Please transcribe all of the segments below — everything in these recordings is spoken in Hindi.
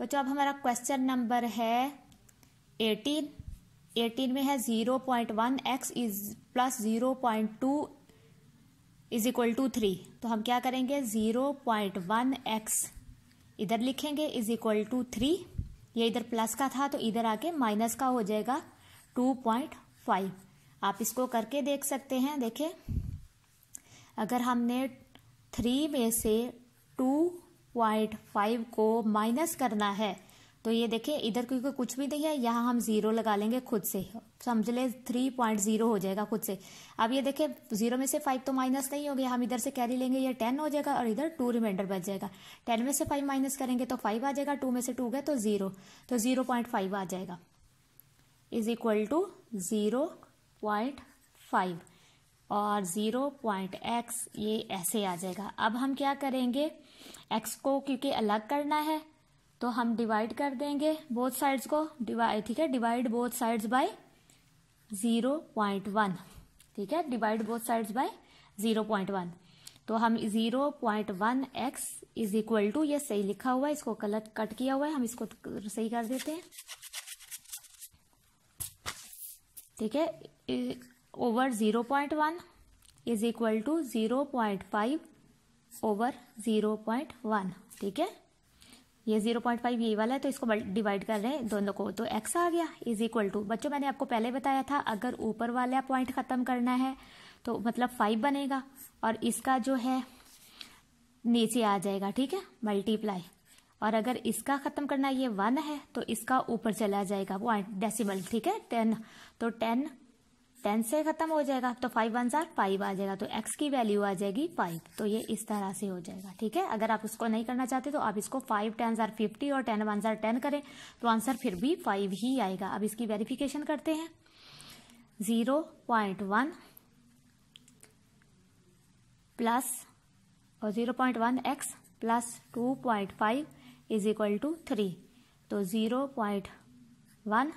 बच्चों अब हमारा क्वेश्चन नंबर है एटीन एटीन में है zero point one x is plus zero point two is equal to three तो हम क्या करेंगे ज़ीरो पॉइंट वन एक्स इधर लिखेंगे इज इक्वल टू थ्री ये इधर प्लस का था तो इधर आके माइनस का हो जाएगा टू पॉइंट फाइव आप इसको करके देख सकते हैं देखें अगर हमने थ्री में से टू पॉइंट फाइव को माइनस करना है तो ये देखिए इधर क्योंकि कुछ भी नहीं है यहाँ हम ज़ीरो लगा लेंगे खुद से समझ ले थ्री पॉइंट ज़ीरो हो जाएगा खुद से अब ये देखिए ज़ीरो में से फाइव तो माइनस नहीं हो गया हम इधर से कैरी लेंगे ये टेन हो जाएगा और इधर टू रिमाइंडर बच जाएगा टेन में से फाइव माइनस करेंगे तो फाइव आ जाएगा टू में से टू गए तो ज़ीरो तो ज़ीरो पॉइंट फाइव आ जाएगा is equal to zero point five और ज़ीरो पॉइंट एक्स ये ऐसे आ जाएगा अब हम क्या करेंगे एक्स को क्योंकि अलग करना है तो हम डिवाइड कर देंगे बोथ साइड्स को डिवाइड ठीक है divide both sides by zero point one ठीक है divide both sides by zero point one तो हम zero point one x is equal to ये सही लिखा हुआ है इसको गलत कट किया हुआ है हम इसको सही कर देते हैं ठीक है over zero point one is equal to zero point five over zero point one ठीक है ये जीरो पॉइंट फाइव ये वाला है तो इसको डिवाइड कर रहे हैं दोनों को तो एक्स आ गया इज इक्वल टू बच्चों मैंने आपको पहले बताया था अगर ऊपर वाला पॉइंट खत्म करना है तो मतलब फाइव बनेगा और इसका जो है नीचे आ जाएगा ठीक है मल्टीप्लाई और अगर इसका खत्म करना ये वन है तो इसका ऊपर चला जाएगा पॉइंट डेसिमल ठीक है टेन तो टेन टेन से खत्म हो जाएगा तो फाइव वन जार फाइव आ जाएगा तो एक्स की वैल्यू आ जाएगी फाइव तो ये इस तरह से हो जाएगा ठीक है अगर आप इसको नहीं करना चाहते तो आप इसको फाइव टेन जार फिफ्टी और टेन वन जार टेन करें तो आंसर फिर भी फाइव ही आएगा अब इसकी वेरिफिकेशन करते हैं ज़ीरो पॉइंट वन प्लस और zero point one x plus two point five is equal to three तो ज़ीरो पॉइंट वन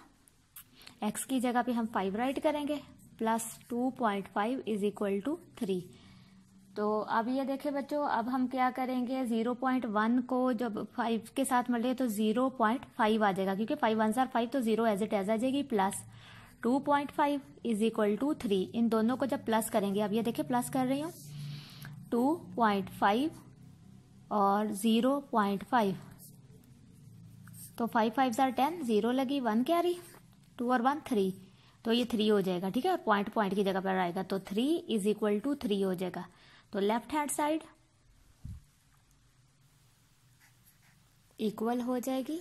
एक्स की जगह पे हम फाइव राइट करेंगे plus two point five is equal to three तो अब ये देखे बच्चों अब हम क्या करेंगे जीरो वन को जब फाइव के साथ मिले तो जीरो पॉइंट फाइव आ जाएगा क्योंकि फाइव वन सार फाइव तो जीरो एज इट एज आ जाएगी plus two point five is equal to three इन दोनों को जब प्लस करेंगे अब ये देखे प्लस कर रही हूँ टू पॉइंट फाइव और जीरो पॉइंट फाइव तो फाइव फाइव जार टेन जीरो लगी वन क्या रही टू और वन थ्री तो ये थ्री हो जाएगा ठीक है पॉइंट पॉइंट की जगह पर आएगा तो three is equal to three हो जाएगा तो लेफ्ट हैंड साइड इक्वल हो जाएगी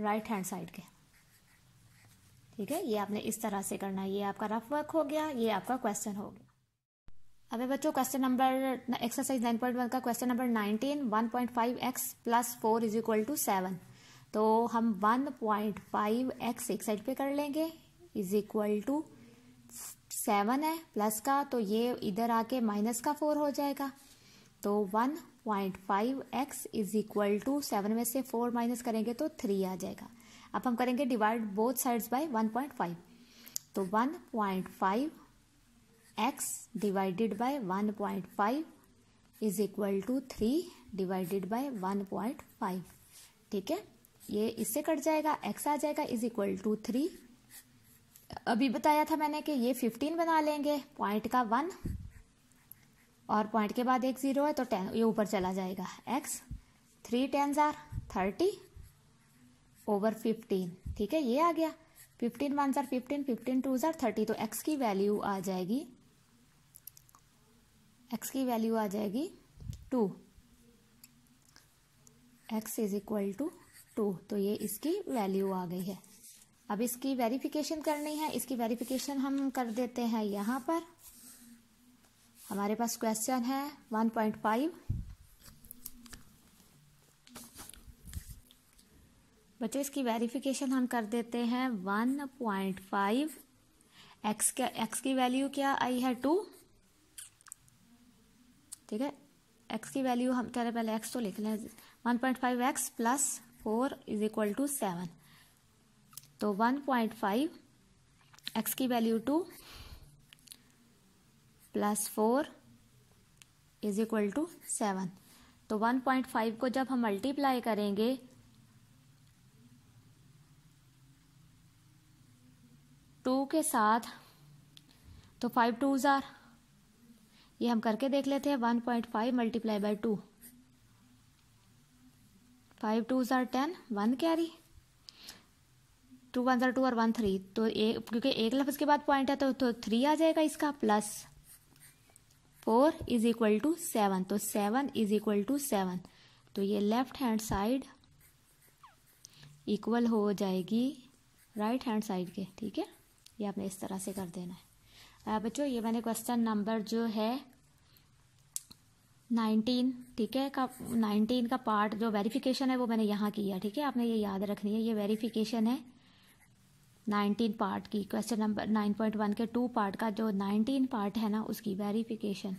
राइट हैंड साइड के ठीक है ये आपने इस तरह से करना है ये आपका रफ वर्क हो गया ये आपका क्वेश्चन हो गया अबे बच्चों question number exercise nine point one का question number nineteen one point five x plus four is equal to seven तो हम 1.5 पॉइंट फाइव एक्स एक साइड पे कर लेंगे इज इक्वल टू सेवन है प्लस का तो ये इधर आके माइनस का फोर हो जाएगा तो one point five x is equal to seven में से फोर माइनस करेंगे तो थ्री आ जाएगा अब हम करेंगे divide both sides by one point five तो one point five x divided by one point five is equal to three divided by one point five ठीक है ये इससे कट जाएगा एक्स आ जाएगा इज इक्वल टू थ्री अभी बताया था मैंने कि ये फिफ्टीन बना लेंगे पॉइंट का वन और पॉइंट के बाद एक ज़ीरो है तो टेन ये ऊपर चला जाएगा एक्स थ्री टेन ज़ार थर्टी ओवर फिफ्टीन ठीक है ये आ गया फिफ्टीन वन ज़ार फिफ्टीन फिफ्टीन टू ज़ार थर्टी तो एक्स की वैल्यू आ जाएगी एक्स की वैल्यू आ जाएगी two x is equal to two तो ये इसकी वैल्यू आ गई है अब इसकी वेरिफिकेशन करनी है इसकी वेरिफिकेशन हम कर देते हैं यहाँ पर हमारे पास क्वेश्चन है वन पॉइंट फाइव बच्चों इसकी वेरिफिकेशन हम कर देते हैं वन पॉइंट फाइव एक्स का एक्स की वैल्यू क्या आई है टू ठीक है एक्स की वैल्यू हम कह रहे पहले एक्स तो लिख लें one point five x plus four is equal to seven तो वन पॉइंट फाइव एक्स की value two plus four is equal to seven तो वन पॉइंट फाइव को जब हम मल्टीप्लाई करेंगे टू के साथ तो फाइव टू ज़ार ये हम करके देख लेते हैं one point five multiply by two five two ज़ार ten one carry two one ज़ार टू और वन थ्री तो एक क्योंकि एक लफ्ज़ के बाद पॉइंट है तो, तो थ्री आ जाएगा इसका plus four is equal to seven तो seven is equal to seven तो ये लेफ्ट हैंड साइड इक्वल हो जाएगी राइट हैंड साइड के ठीक है ये आपने इस तरह से कर देना है बच्चों ये मैंने क्वेश्चन नंबर जो है नाइनटीन ठीक है का नाइनटीन का पार्ट जो वेरिफिकेशन है वो मैंने यहाँ किया ठीक है आपने ये याद रखनी है ये वेरिफिकेशन है नाइनटीन पार्ट की question number nine point one के टू पार्ट का जो नाइनटीन पार्ट है ना उसकी वेरिफिकेशन